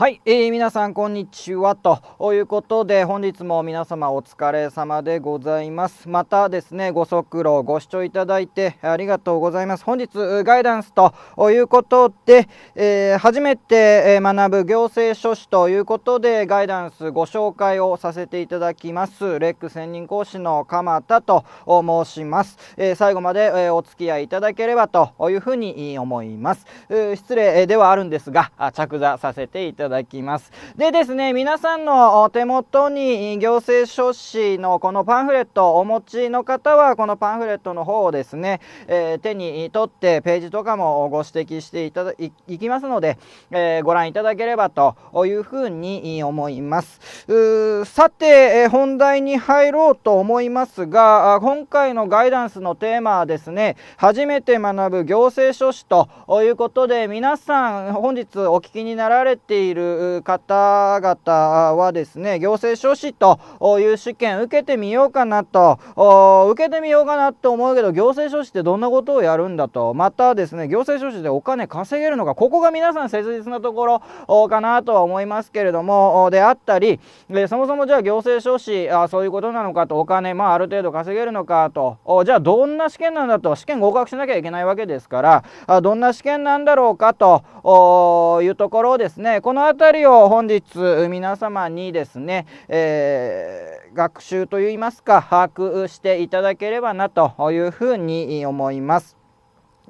はい、えー、皆さんこんにちはということで本日も皆様お疲れ様でございますまたですねご足労ご視聴いただいてありがとうございます本日ガイダンスということで、えー、初めて学ぶ行政書士ということでガイダンスご紹介をさせていただきますレック専任講師の鎌田と申します、えー、最後までお付き合いいただければというふうに思います失礼ではあるんですが着座させていただただきますでですね皆さんの手元に行政書士のこのパンフレットをお持ちの方はこのパンフレットの方をですね、えー、手に取ってページとかもご指摘していただいいきますので、えー、ご覧いただければというふうに思いますさて、え本題に入ろうと思いますが今回のガイダンスのテーマはですね初めて学ぶ行政書士ということで皆さん本日お聞きになられているる方々はですね行政書士という試験受けてみようかなと受けてみようかなと思うけど行政書士ってどんなことをやるんだとまたですね行政書士でお金稼げるのかここが皆さん切実なところかなとは思いますけれどもであったりそもそもじゃあ行政書士あそういうことなのかとお金まあある程度稼げるのかとじゃあどんな試験なんだと試験合格しなきゃいけないわけですからどんな試験なんだろうかというところをですねこのの辺りを本日皆様にですね、えー、学習といいますか把握していただければなというふうに思います。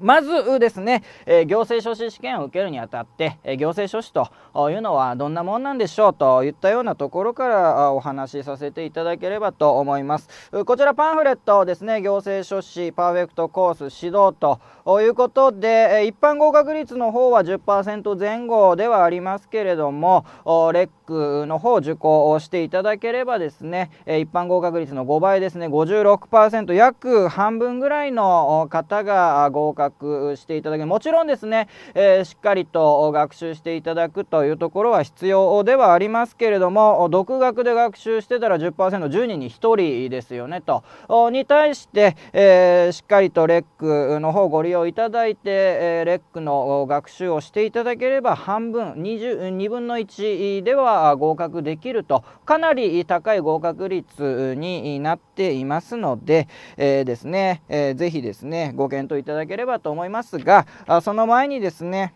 まずですね、え行政書士試験を受けるにあたって、え行政書士というのはどんなもんなんでしょうといったようなところからお話しさせていただければと思いますこちらパンフレットですね行政書士パーフェクトコース指導ということで一般合格率の方は10%前後ではありますけれどもレックの方受講をしていただければですね一般合格率の5倍ですね56%約半分ぐらいの方が合格していただけもちろんですね、えー、しっかりと学習していただくというところは必要ではありますけれども独学で学習してたら 10%10 人に1人ですよねとに対して、えー、しっかりとレックの方ご利用いただいて、えー、レックの学習をしていただければ半分2分の1では合格できるとかなり高い合格率になっていますので、えー、ですね、えー、ぜひですねご検討いただければと思いますがその前にですね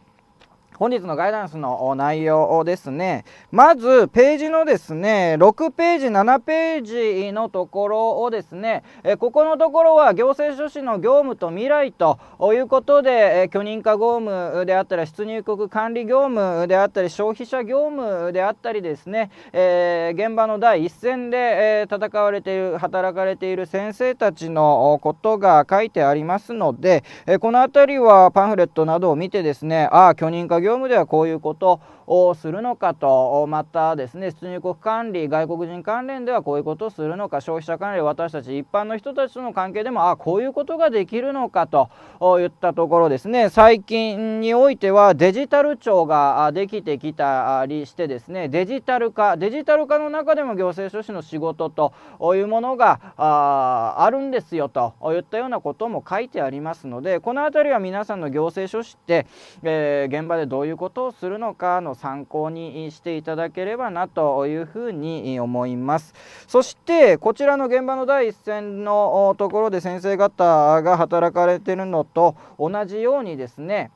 本日のガイダンスの内容をですね、まずページのですね、6ページ、7ページのところをですね、えここのところは行政書士の業務と未来ということで、え許認可業務であったり、出入国管理業務であったり、消費者業務であったりですね、えー、現場の第一線で、え戦われている、働かれている先生たちのことが書いてありますので、えこの辺りはパンフレットなどを見てですね、ああ、許認可業業務ではこういうことをするのかとまたですね出入国管理外国人関連ではこういうことをするのか消費者管理私たち一般の人たちとの関係でもあこういうことができるのかといったところですね最近においてはデジタル庁ができてきたりしてですねデジタル化デジタル化の中でも行政書士の仕事というものがああるんですよといったようなことも書いてありますのでこの辺りは皆さんの行政書士って、えー、現場でどういうことをするのかの参考にしていただければなというふうに思いますそしてこちらの現場の第一線のところで先生方が働かれてるのと同じようにですね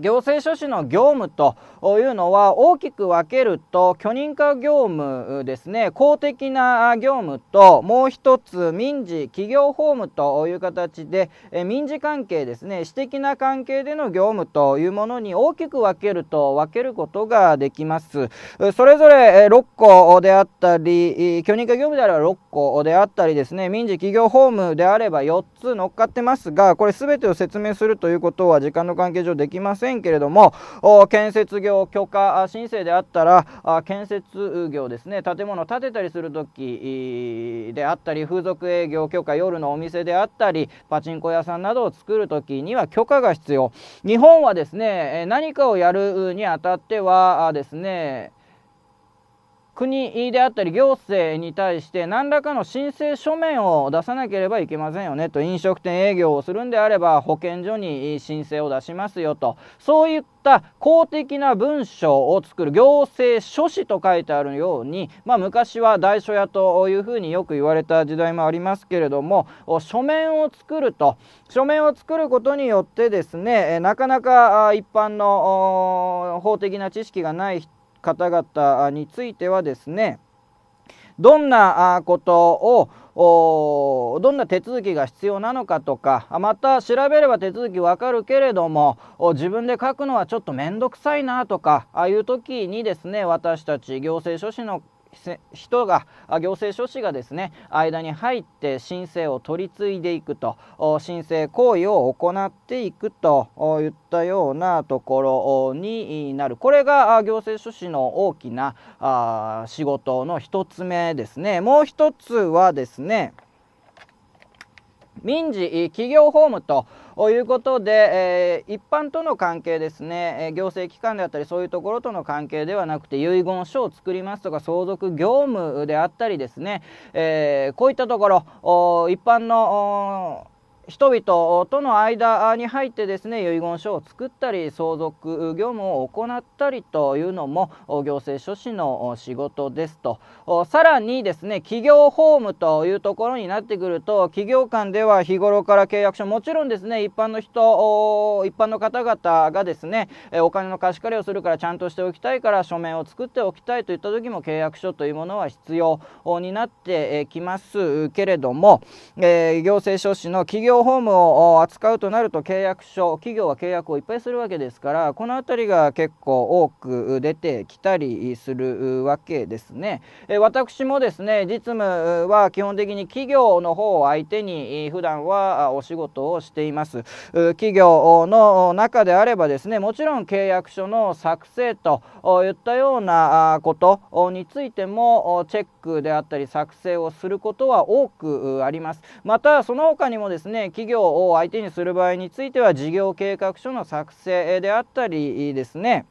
行政書士の業務というのは大きく分けると許認可業務ですね公的な業務ともう一つ民事企業法務という形で民事関係ですね私的な関係での業務というものに大きく分けると分けることができますそれぞれ6個であったり許認可業務であれば6個であったりですね民事企業法務であれば4つ乗っかってますがこれ全てを説明するということは時間の関係上できませんせんけれども建設業許可申請であったら建設業ですね建物建てたりする時であったり風俗営業許可夜のお店であったりパチンコ屋さんなどを作る時には許可が必要日本はですね何かをやるにあたってはですね国であったり行政に対して何らかの申請書面を出さなければいけませんよねと飲食店営業をするんであれば保健所に申請を出しますよとそういった公的な文書を作る行政書士と書いてあるように、まあ、昔は代書屋というふうによく言われた時代もありますけれども書面を作ると書面を作ることによってですねなかなか一般の法的な知識がない人方々についてはですねどんなことをどんな手続きが必要なのかとかまた調べれば手続きわかるけれども自分で書くのはちょっと面倒くさいなとかああいう時にですね私たち行政書士の人が行政書士がですね間に入って申請を取り次いでいくと申請行為を行っていくといったようなところになるこれが行政書士の大きな仕事の1つ目ですねもう1つはですね民事企業法務ということで、えー、一般との関係ですね、え行政機関であったりそういうところとの関係ではなくて遺言書を作りますとか相続業務であったりですね、えー、こういったところ一般の人々との間に入ってですね遺言書を作ったり相続業務を行ったりというのも行政書士の仕事ですとさらにですね企業法務というところになってくると企業間では日頃から契約書もちろんですね一般の人一般の方々がですねお金の貸し借りをするからちゃんとしておきたいから書面を作っておきたいといった時も契約書というものは必要になってきますけれども、え行政書士の企業ホームを扱うとなると契約書企業は契約をいっぱいするわけですからこの辺りが結構多く出てきたりするわけですね。え私もですね実務は基本的に企業の方を相手に普段はお仕事をしています。企業の中であればですねもちろん契約書の作成といったようなことについてもチェックであったり作成をすることは多くあります。またその他にもですね企業を相手にする場合については事業計画書の作成であったりですね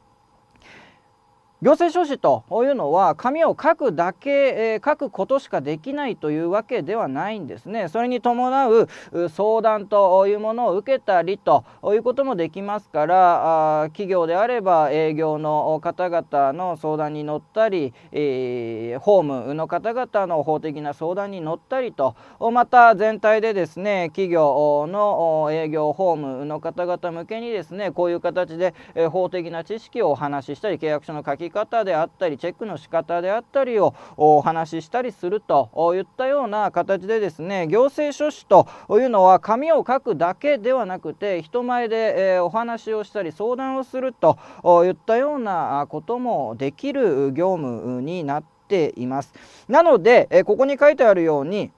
行政書士というのは紙を書くだけ、えー、書くことしかできないというわけではないんですね。それに伴う相談というものを受けたりということもできますからあ企業であれば営業の方々の相談に乗ったり、えー、ホームの方々の法的な相談に乗ったりとまた全体でですね企業の営業ホームの方々向けにですねこういう形で法的な知識をお話ししたり契約書の書きき方であったりチェックの仕方であったりをお話ししたりするといったような形でですね行政書士というのは紙を書くだけではなくて人前で、えお話をしたり相談をするといったようなこともできる業務になっています。なので、えここに書いてあるように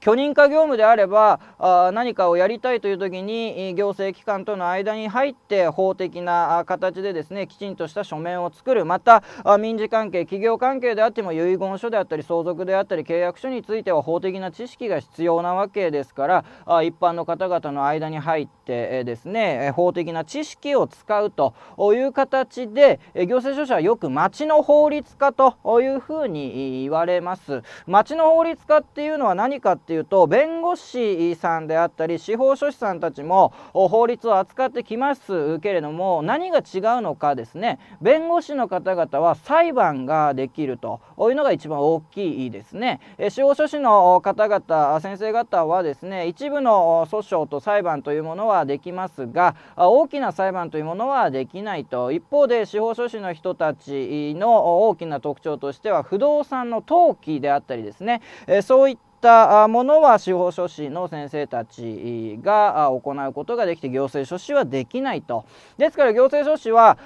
許認可業務であればあ何かをやりたいという時に行政機関との間に入って法的な形でですねきちんとした書面を作るまた民事関係企業関係であっても遺言書であったり相続であったり契約書については法的な知識が必要なわけですから一般の方々の間に入ってですね法的な知識を使うという形で行政書士はよく町の法律家というふうに言われます。町の法律家っていうのは何かっっていうと弁護士さんであったり司法書士さんたちも法律を扱ってきますけれども何が違うのかですね弁護士の方々は裁判ができるというのが一番大きいですね。司法書士の方々先生方はですね一部の訴訟と裁判というものはできますが大きな裁判というものはできないと一方で司法書士の人たちの大きな特徴としては不動産の登記であったりですねそういったったものは司法書士の先生たちが行うことができて行政書士はできないとですから行政書士は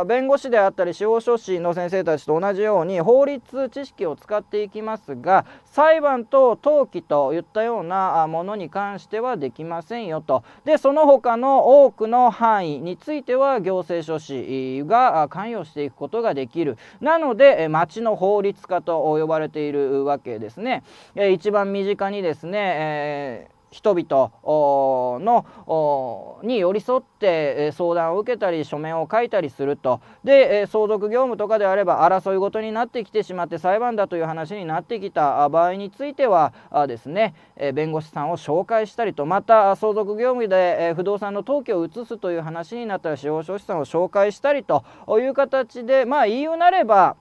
あ弁護士であったり司法書士の先生たちと同じように法律知識を使っていきますが裁判と登記といったようなものに関してはできませんよとでその他の多くの範囲については行政書士が関与していくことができるなので町の法律家と呼ばれているわけですね。一番身近にですね、えー人々のに寄り添って相談を受けたり書面を書いたりするとで相続業務とかであれば争い事になってきてしまって裁判だという話になってきた場合についてはですね弁護士さんを紹介したりとまた相続業務で不動産の登記を移すという話になったら司法書士さんを紹介したりという形でまあ言いうなれば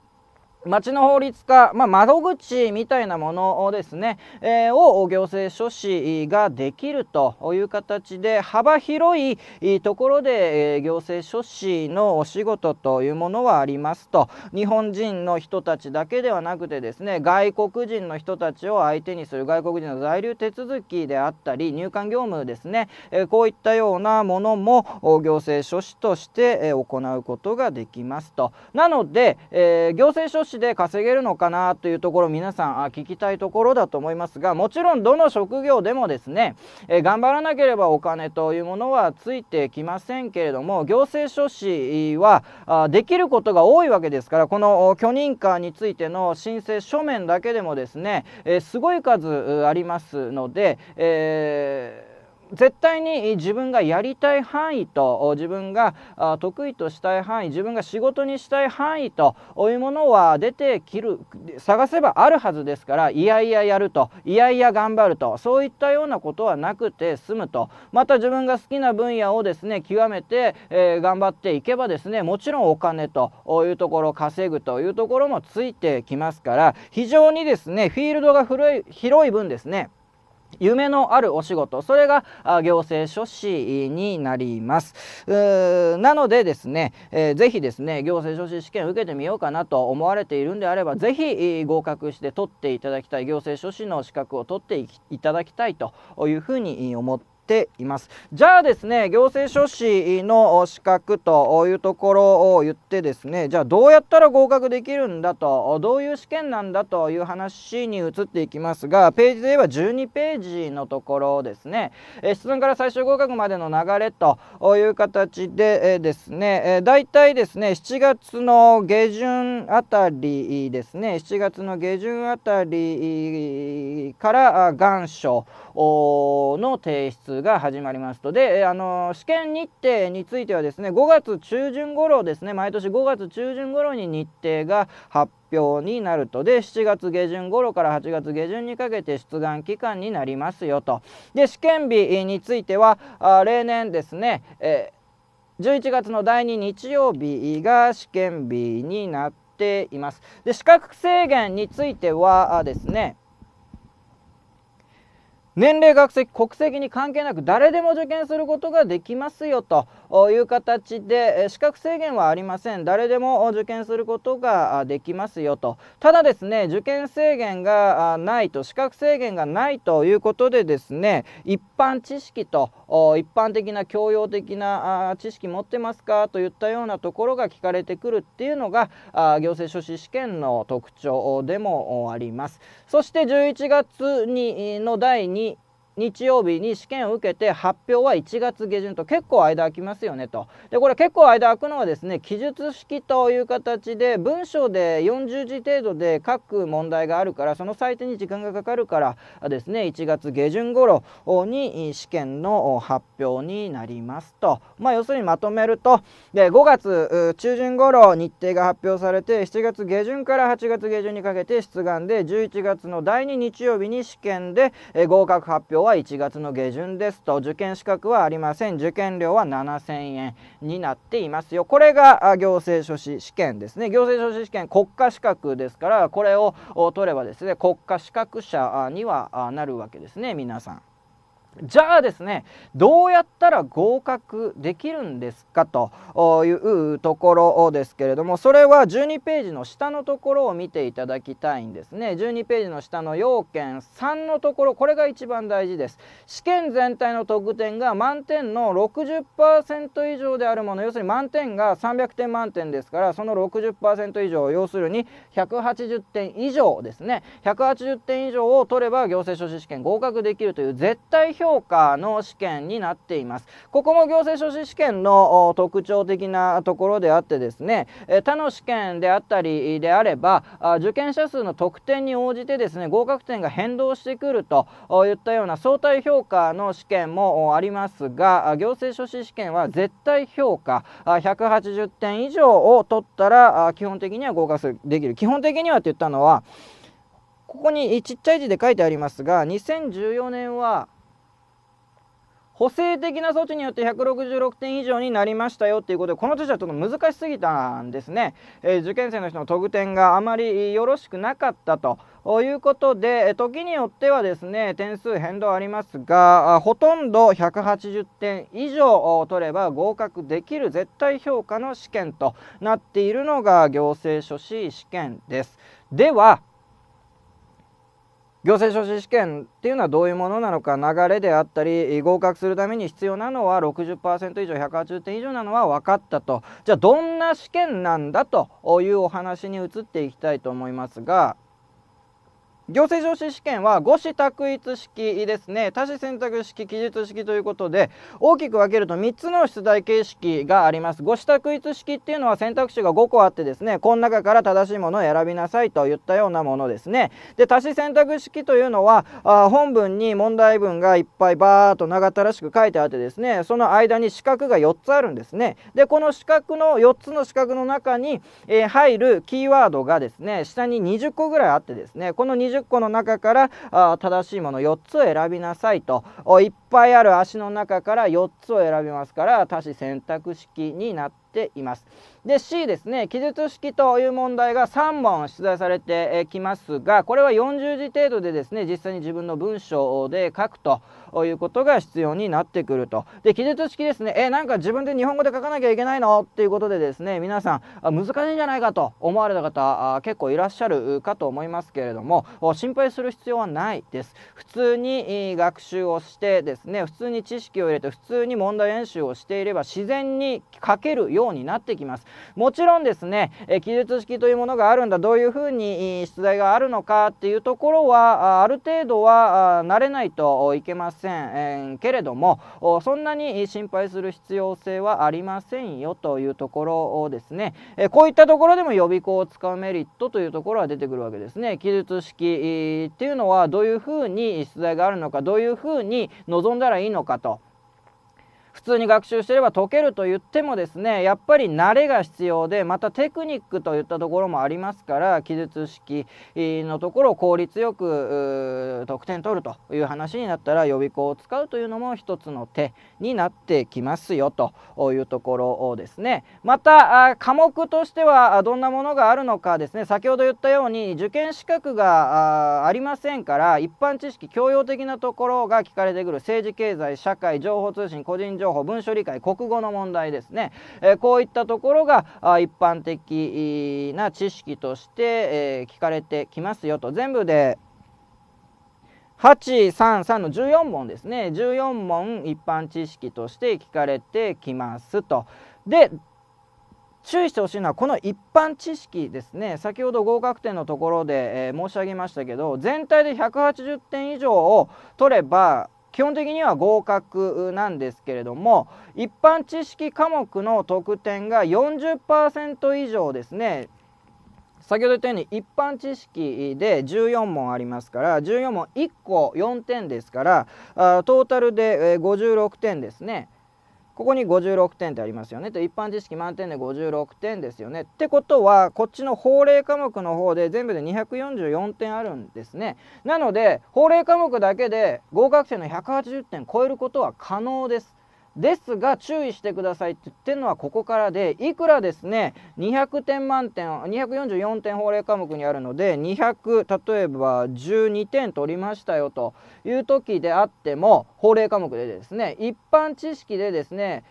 町の法律家、まあ、窓口みたいなものをですね、えー、を行政書士ができるという形で幅広いところで、え行政書士のお仕事というものはありますと日本人の人たちだけではなくてですね外国人の人たちを相手にする外国人の在留手続きであったり入管業務ですね、えこういったようなものも行政書士として行うことができますと。なので、えー、行政しで稼げるのかなというところ皆さんあ聞きたいところだと思いますがもちろんどの職業でもですね、え頑張らなければお金というものはついてきませんけれども行政書士はあできることが多いわけですからこの許認可についての申請書面だけでもですね、えすごい数ありますので、えー絶対に自分がやりたい範囲と自分が得意としたい範囲自分が仕事にしたい範囲というものは出てきる探せばあるはずですからいやいややるといやいや頑張るとそういったようなことはなくて済むとまた自分が好きな分野をですね極めて、えー、頑張っていけばですねもちろんお金というところ稼ぐというところもついてきますから非常にですねフィールドが広い分ですね夢のあるお仕事それが行政書士になりますなのでですね、えー、ぜひですね行政書士試験受けてみようかなと思われているんであればぜひ合格して取っていただきたい行政書士の資格を取っていただきたいというふうに思ってていますじゃあですね行政書士の資格というところを言ってですねじゃあどうやったら合格できるんだとどういう試験なんだという話に移っていきますがページで言えば12ページのところですね、え質問から最終合格までの流れという形で、えですね、え大体ですね7月の下旬あたりですね7月の下旬あたりから願書の提出が始まりますとで、あの試験日程についてはですね5月中旬頃ですね毎年5月中旬頃に日程が発表になるとで7月下旬頃から8月下旬にかけて出願期間になりますよとで試験日についてはあ例年ですね、え11月の第2日曜日が試験日になっていますで資格制限についてはですね年齢学籍国籍に関係なく誰でも受験することができますよという形で資格制限はありません誰でも受験することができますよとただですね受験制限がないと資格制限がないということでですね一般知識と一般的な教養的な知識持ってますかといったようなところが聞かれてくるっていうのが行政書士試験の特徴でもあります。そして11月にの第2日曜日に試験を受けて発表は1月下旬と結構間空きますよねとでこれ結構間空くのはですね記述式という形で文章で40字程度で書く問題があるからその採点に時間がかかるからですね1月下旬頃に試験の発表になりますと、まあ、要するにまとめるとで5月中旬頃日程が発表されて7月下旬から8月下旬にかけて出願で11月の第2日曜日に試験で合格発表はは1月の下旬ですと受験資格はありません受験料は7000円になっていますよこれが行政書士試験ですね行政書士試験国家資格ですからこれを取ればですね国家資格者にはなるわけですね皆さん。じゃあですねどうやったら合格できるんですかというところですけれどもそれは12ページの下のところを見ていただきたいんですね12ページの下の要件3のところこれが一番大事です試験全体の得点が満点の60%以上であるもの要するに満点が300点満点ですからその60%以上要するに180点以上ですね180点以上を取れば行政書士試験合格できるという絶対評価の試験になっていますここも行政書士試験の特徴的なところであってですね他の試験であったりであれば受験者数の得点に応じてですね合格点が変動してくるといったような相対評価の試験もありますが行政書士試験は絶対評価180点以上を取ったら基本的には合格できる基本的にはって言ったのはここにちっちゃい字で書いてありますが2014年は補正的な措置によって166点以上になりましたよっていうことでこの年はちょっと難しすぎたんですね、えー、受験生の人の得点があまりよろしくなかったということで時によってはですね点数変動ありますがほとんど180点以上取れば合格できる絶対評価の試験となっているのが行政書士試験ですでは行政書士試験っていうのはどういうものなのか流れであったり合格するために必要なのは60%以上180点以上なのは分かったとじゃあどんな試験なんだというお話に移っていきたいと思いますが行政上司試験は五子択一式ですね多子選択式記述式ということで大きく分けると3つの出題形式があります五子択一式っていうのは選択肢が5個あってですねこの中から正しいものを選びなさいといったようなものですねで多子選択式というのはあ本文に問題文がいっぱいバーっと長ったらしく書いてあってですねその間に四角が4つあるんですねでこの四角の4つの四角の中に、えー、入るキーワードがですね下に20個ぐらいあってですねこの20個の中から正しいもの4つを選びなさいと一ぱいある足の中から4つを選びますから多子選択式になっています。で C ですね記述式という問題が3問出題されてきますがこれは40字程度でですね実際に自分の文章で書くということが必要になってくると。で記述式ですねえなんか自分で日本語で書かなきゃいけないのっていうことでですね皆さん難しいんじゃないかと思われた方結構いらっしゃるかと思いますけれども心配する必要はないです。普通に学習をしてですですね普通に知識を入れて普通に問題演習をしていれば自然に書けるようになってきますもちろんですね、え記述式というものがあるんだどういうふうに出題があるのかっていうところはある程度は慣れないといけません、えー、けれどもそんなに心配する必要性はありませんよというところをですね、えこういったところでも予備校を使うメリットというところは出てくるわけですね記述式っていうのはどういうふうに出題があるのかどういうふうに望望んだらいいのかと普通に学習してれば解けると言ってもですねやっぱり慣れが必要でまたテクニックといったところもありますから記述式のところを効率よく得点取るという話になったら予備校を使うというのも一つの手になってきますよというところですね。また科目としてはどんなものがあるのかですね先ほど言ったように受験資格がありませんから一般知識教養的なところが聞かれてくる政治経済社会情報通信個人情報文書理解国語の問題ですね、えこういったところが一般的な知識として、え聞かれてきますよと全部で833の14問ですね14問一般知識として聞かれてきますと。で注意してほしいのはこの一般知識ですね先ほど合格点のところで、えー、申し上げましたけど全体で180点以上を取れば基本的には合格なんですけれども一般知識科目の得点が40%以上ですね先ほど言ったように一般知識で14問ありますから14問1個4点ですからトータルで56点ですね。ここに56点ってありますよねと一般知識満点で56点ですよねってことはこっちの法令科目の方で全部で244点あるんですねなので法令科目だけで合格点の180点超えることは可能ですですが注意してくださいって言ってるのはここからでいくらですね200点満点244点法令科目にあるので200例えば12点取りましたよという時であっても法令科目でですね一般知識でですね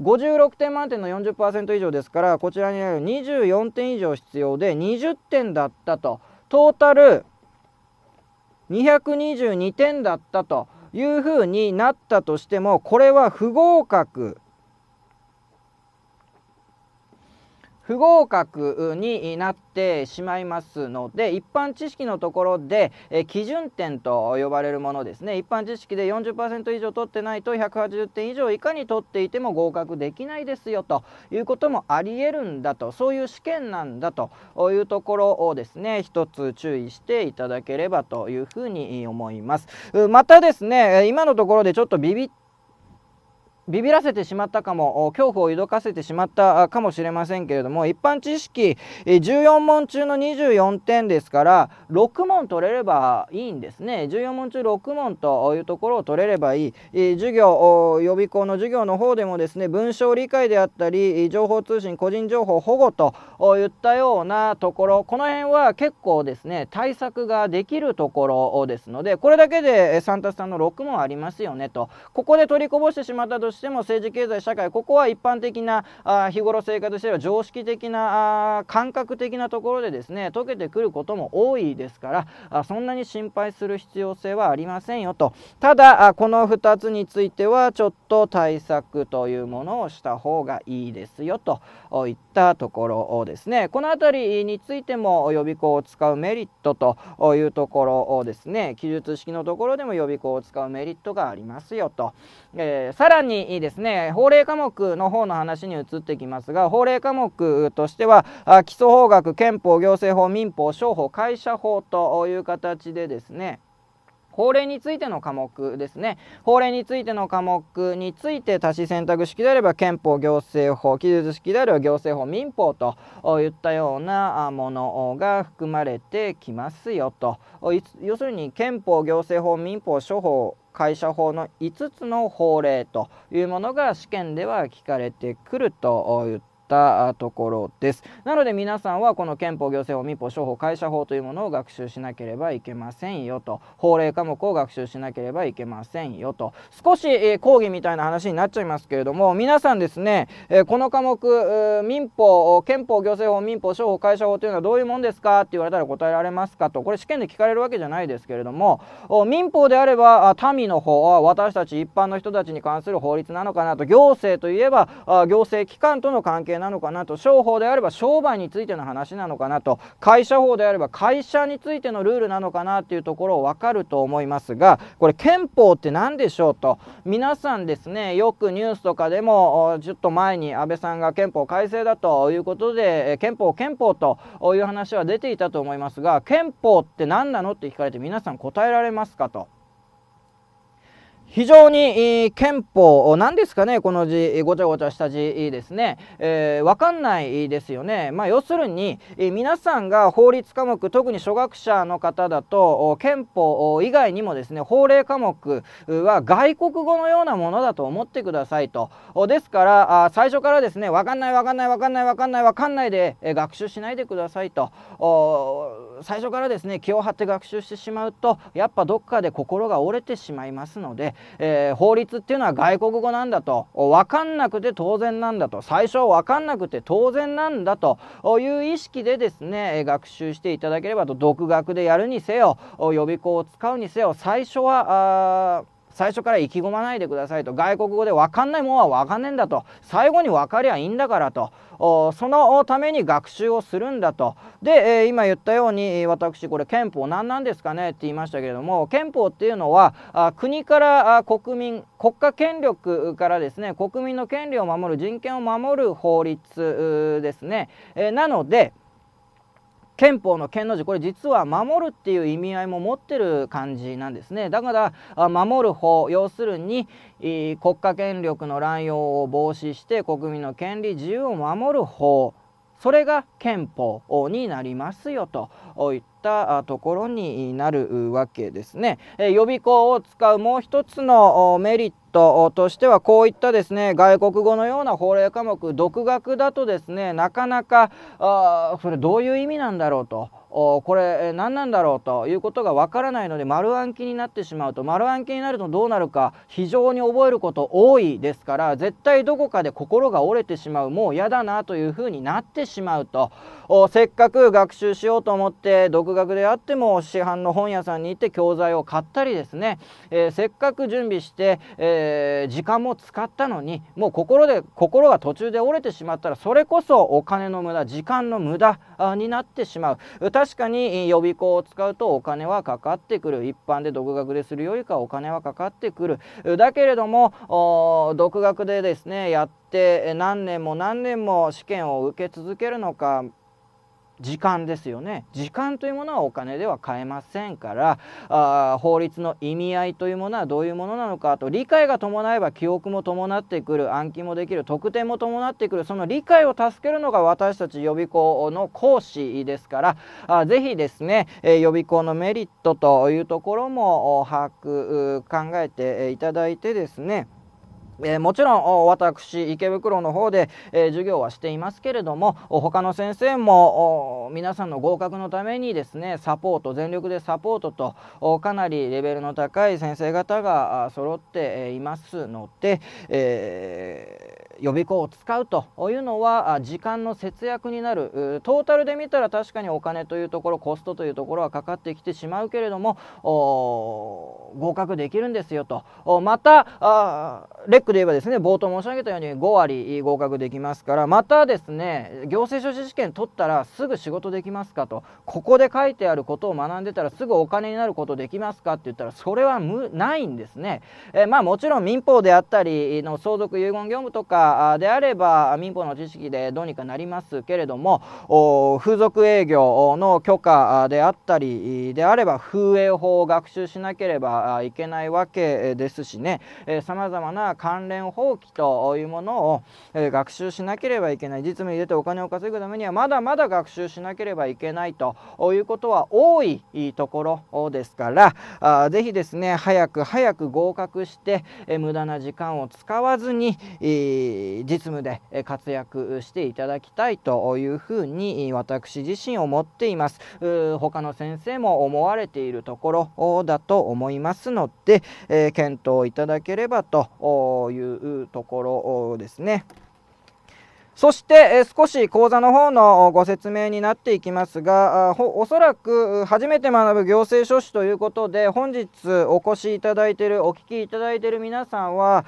56点満点の40%以上ですからこちらにある24点以上必要で20点だったとトータル222点だったと。いうふうになったとしてもこれは不合格不合格になってしまいますので一般知識のところで、え基準点と呼ばれるものですね一般知識で40%以上取ってないと180点以上以下に取っていても合格できないですよということもありえるんだとそういう試験なんだというところをですね一つ注意していただければというふうに思いますまたですね今のところでちょっとビビビビらせてしまったかも恐怖を抱かせてしまったかもしれませんけれども一般知識14問中の24点ですから6問取れればいいんですね14問中6問というところを取れればいい授業予備校の授業の方でもですね文章理解であったり情報通信個人情報保護といったようなところこの辺は結構ですね対策ができるところですのでこれだけでサンタさんの6問ありますよねとここで取りこぼしてしまったとしても政治経済社会ここは一般的なあ日頃生活しては常識的なあ感覚的なところでですね溶けてくることも多いですからあそんなに心配する必要性はありませんよとただあこの2つについてはちょっと対策というものをした方がいいですよといったところですねこの辺りについても予備校を使うメリットというところをですね記述式のところでも予備校を使うメリットがありますよと、えー、さらにですね法令科目の方の話に移ってきますが法令科目としては基礎法学憲法行政法民法商法会社法という形でですね法令についての科目ですね法令についての科目について多子選択式であれば憲法行政法記述式であれば行政法民法といったようなものが含まれてきますよと要するに憲法行政法民法処方会社法の5つの法令というものが試験では聞かれてくるといったところですなので皆さんはこの憲法行政法民法商法会社法というものを学習しなければいけませんよと法令科目を学習しなければいけませんよと少し、えー、講義みたいな話になっちゃいますけれども皆さんですね、えー、この科目民法憲法行政法民法商法会社法というのはどういうもんですかって言われたら答えられますかとこれ試験で聞かれるわけじゃないですけれども民法であれば民の方は私たち一般の人たちに関する法律なのかなと行政といえば行政機関との関係なのかなと商法であれば商売についての話なのかなと会社法であれば会社についてのルールなのかなっていうところを分かると思いますがこれ憲法って何でしょうと皆さんですねよくニュースとかでもちょっと前に安倍さんが憲法改正だということで憲法憲法という話は出ていたと思いますが憲法って何なのって聞かれて皆さん答えられますかと。非常に憲法、何ですかね、この字、ごちゃごちゃした字ですね、えー、わかんないですよね。まあ、要するに、皆さんが法律科目、特に初学者の方だと、憲法以外にもですね、法令科目は外国語のようなものだと思ってくださいと。ですから、最初からですね、わかんない、わかんない、わかんない、わかんない、わかんないで学習しないでくださいと。最初からですね気を張って学習してしまうとやっぱどっかで心が折れてしまいますので、えー、法律っていうのは外国語なんだと分かんなくて当然なんだと最初は分かんなくて当然なんだという意識でですね学習していただければと独学でやるにせよ予備校を使うにせよ最初は最初から意気込まないでくださいと外国語で分かんないもんは分かんねえんだと最後に分かりゃいいんだからとそのために学習をするんだとで、えー、今言ったように私これ憲法何なんですかねって言いましたけれども憲法っていうのは国から国民国家権力からですね国民の権利を守る人権を守る法律ですね、えー、なので憲法の憲の字これ実は守るっていう意味合いも持ってる感じなんですねだから守る法要するに国家権力の乱用を防止して国民の権利自由を守る法それが憲法になりますよといっったところになるわけですね。え予備校を使うもう一つのメリットとしてはこういったですね外国語のような法令科目独学だとですねなかなかあそれどういう意味なんだろうと。これ何なんだろうということがわからないので丸暗記になってしまうと丸暗記になるとどうなるか非常に覚えること多いですから絶対どこかで心が折れてしまうもう嫌だなというふうになってしまうとせっかく学習しようと思って独学であっても市販の本屋さんに行って教材を買ったりですね、えー、せっかく準備して、えー、時間も使ったのにもう心で心が途中で折れてしまったらそれこそお金の無駄時間の無駄になってしまう。確かに予備校を使うとお金はかかってくる一般で独学でするよりかお金はかかってくるだけれども独学でですねやって何年も何年も試験を受け続けるのか時間ですよね時間というものはお金では買えませんからあ法律の意味合いというものはどういうものなのかと理解が伴えば記憶も伴ってくる暗記もできる特典も伴ってくるその理解を助けるのが私たち予備校の講師ですからあぜひですね、え予備校のメリットというところも把握考えていただいてですねえー、もちろん私池袋の方で、えー、授業はしていますけれども他の先生も皆さんの合格のためにですねサポート全力でサポートとかなりレベルの高い先生方が揃っていますので、えー予備校を使うというのは時間の節約になるトータルで見たら確かにお金というところコストというところはかかってきてしまうけれども合格できるんですよとまたレックで言えばですね冒頭申し上げたように5割合格できますからまたですね行政書士試験取ったらすぐ仕事できますかとここで書いてあることを学んでたらすぐお金になることできますかって言ったらそれはないんですね。えー、まあ、もちろん民法であったりの相続遺言業務とかであれば民法の知識でどうにかなりますけれども風俗営業の許可であったりであれば風営法を学習しなければいけないわけですしねさまざまな関連法規というものを学習しなければいけない実務に出てお金を稼ぐためにはまだまだ学習しなければいけないということは多いところですから是非ですね早く早く合格して無駄な時間を使わずに、えー実務で活躍していただきたいというふうに私自身思っています他の先生も思われているところだと思いますので、え検討いただければというところですね。そして、え少し講座の方のご説明になっていきますがおそらく初めて学ぶ行政書士ということで本日お越しいただいているお聞きいただいている皆さんは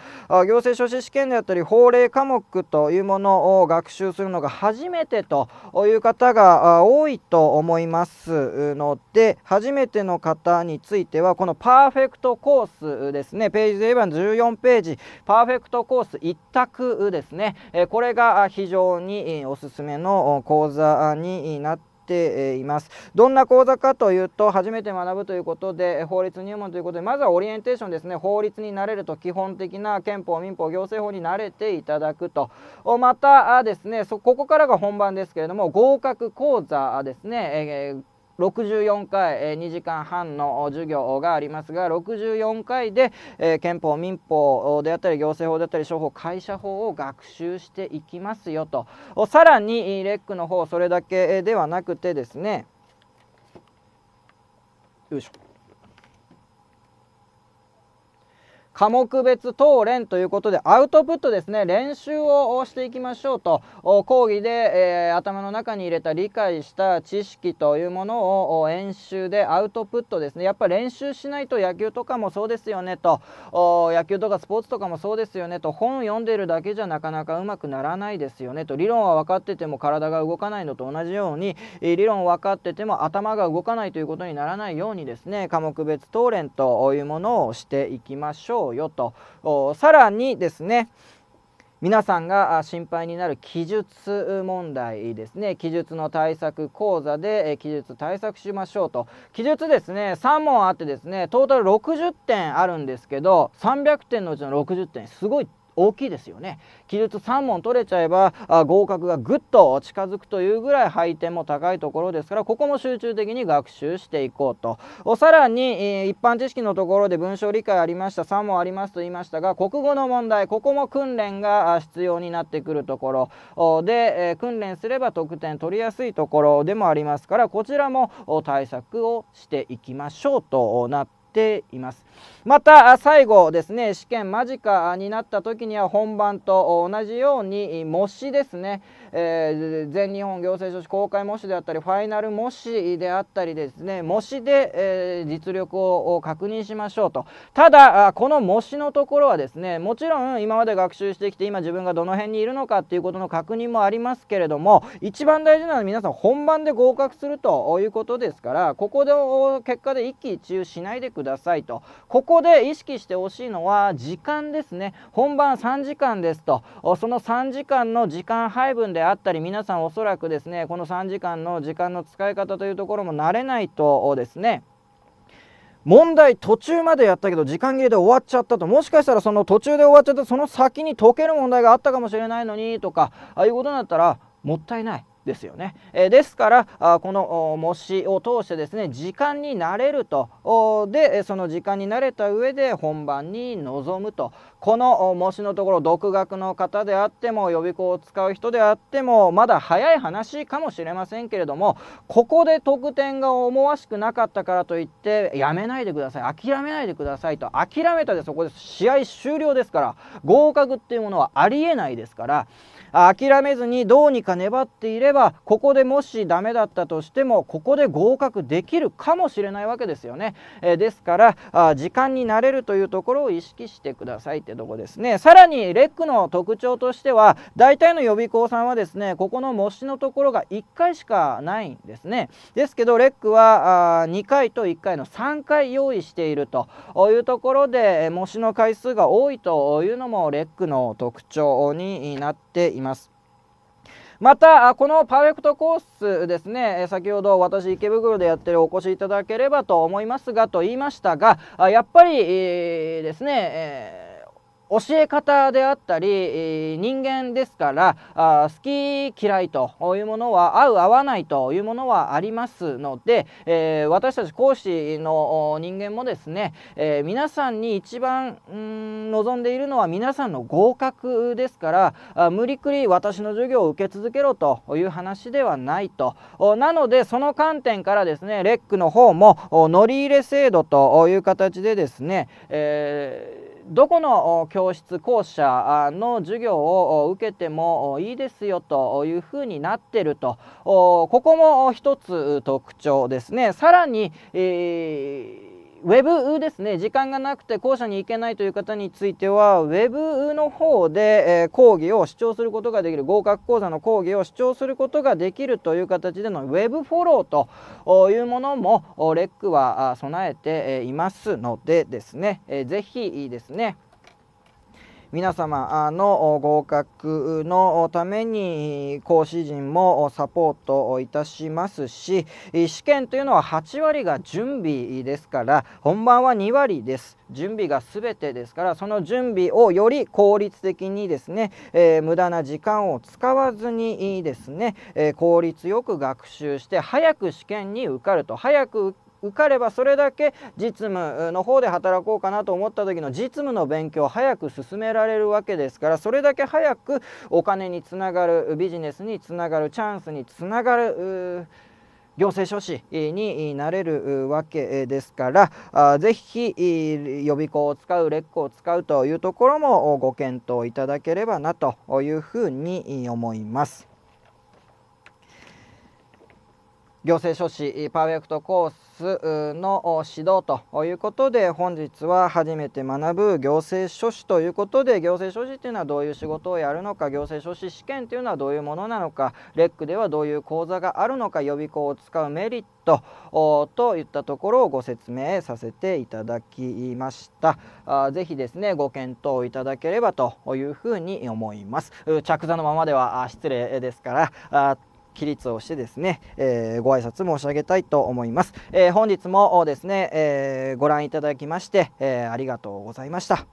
行政書士試験であったり法令科目というものを学習するのが初めてという方が多いと思いますので初めての方についてはこのパーフェクトコースですねページで言えば14ページパーフェクトコース1択ですね、えこれが非常におすすめの講座になっています。どんな講座かというと初めて学ぶということで法律入門ということでまずはオリエンテーションですね法律になれると基本的な憲法民法行政法に慣れていただくとまたですねここからが本番ですけれども合格講座ですね、えー64回、え2時間半の授業がありますが64回で、え憲法民法であったり行政法であったり商法会社法を学習していきますよとさらにレックの方それだけではなくてですねよいしょ科目別等練ということでアウトプットですね練習をしていきましょうと講義で、えー、頭の中に入れた理解した知識というものを演習でアウトプットですねやっぱ練習しないと野球とかもそうですよねと野球とかスポーツとかもそうですよねと本読んでるだけじゃなかなかうまくならないですよねと理論は分かってても体が動かないのと同じように理論分かってても頭が動かないということにならないようにですね科目別等練というものをしていきましょう。うよとさらにですね皆さんが心配になる記述問題ですね記述の対策講座で記述対策しましょうと記述ですね3問あってですねトータル60点あるんですけど300点のうちの60点すごい大きいですよね記述3問取れちゃえばあ合格がぐっと近づくというぐらい配点も高いところですからここも集中的に学習していこうとさらに、えー、一般知識のところで文章理解ありました3問ありますと言いましたが国語の問題ここも訓練が必要になってくるところで、えー、訓練すれば得点取りやすいところでもありますからこちらも対策をしていきましょうとなってています。また最後ですね試験間近になった時には本番と同じように模試ですねえー、全日本行政書士公開模試であったりファイナル模試であったりですね模試で、えー、実力を確認しましょうとただこの模試のところはですねもちろん今まで学習してきて今自分がどの辺にいるのかっていうことの確認もありますけれども一番大事なのは皆さん本番で合格するということですからここで結果で一喜一憂しないでくださいとここで意識してほしいのは時間ですね本番3時間ですとその3時間の時間配分であったり皆さんおそらくですねこの3時間の時間の使い方というところも慣れないとですね問題途中までやったけど時間切れで終わっちゃったともしかしたらその途中で終わっちゃったその先に解ける問題があったかもしれないのにとかああいうことになったらもったいないですよね。えですからあこの模試を通してですね時間になれるとでその時間になれた上で本番に臨むとこの模試のところ独学の方であっても予備校を使う人であってもまだ早い話かもしれませんけれどもここで得点が思わしくなかったからといってやめないでください諦めないでくださいと諦めたでそこで試合終了ですから合格っていうものはありえないですから。諦めずにどうにか粘っていればここでもしダメだったとしてもここで合格できるかもしれないわけですよね、えですからあ時間になれるというところを意識してくださいってとこですねさらにレックの特徴としては大体の予備校さんはですねここの模試のところが1回しかないんですねですけどレックは2回と1回の3回用意しているというところで模試の回数が多いというのもレックの特徴になっていますます。またこのパーフェクトコースですね先ほど私池袋でやってるお越しいただければと思いますがと言いましたがやっぱり、ですね、教え方であったり、人間ですから好き嫌いというものは合う合わないというものはありますので、私たち講師の人間もですね、皆さんに一番望んでいるのは皆さんの合格ですから無理くり私の授業を受け続けろという話ではないとなのでその観点からですねレックの方も乗り入れ制度という形でですね、えーどこの教室校舎の授業を受けてもいいですよというふうになってるとここも一つ特徴ですねさらに、えー Web ですね時間がなくて校舎に行けないという方については Web の方で、え講義を視聴することができる合格講座の講義を視聴することができるという形でのウェブフォローというものもレックは備えていますのでですね、えー、ぜひですね皆様の合格のために講師陣もサポートいたしますし試験というのは8割が準備ですから本番は2割です準備が全てですからその準備をより効率的にですね、えー、無駄な時間を使わずにですね、えー、効率よく学習して早く試験に受かると早く受受かればそれだけ実務の方で働こうかなと思った時の実務の勉強を早く進められるわけですからそれだけ早くお金につながるビジネスにつながるチャンスにつながる。行政書士になれるわけですからぜひ予備校を使うレックを使うというところもご検討いただければなというふうに思います。行政書士パーフェクトコースの指導ということで本日は初めて学ぶ行政書士ということで行政書士っていうのはどういう仕事をやるのか行政書士試験っていうのはどういうものなのかレックではどういう講座があるのか予備校を使うメリットといったところをご説明させていただきましたぜひですねご検討いただければというふうに思います着座のままでは失礼ですから起立をしてですね、えー、ご挨拶申し上げたいと思います、えー、本日もですね、えご覧いただきまして、えありがとうございました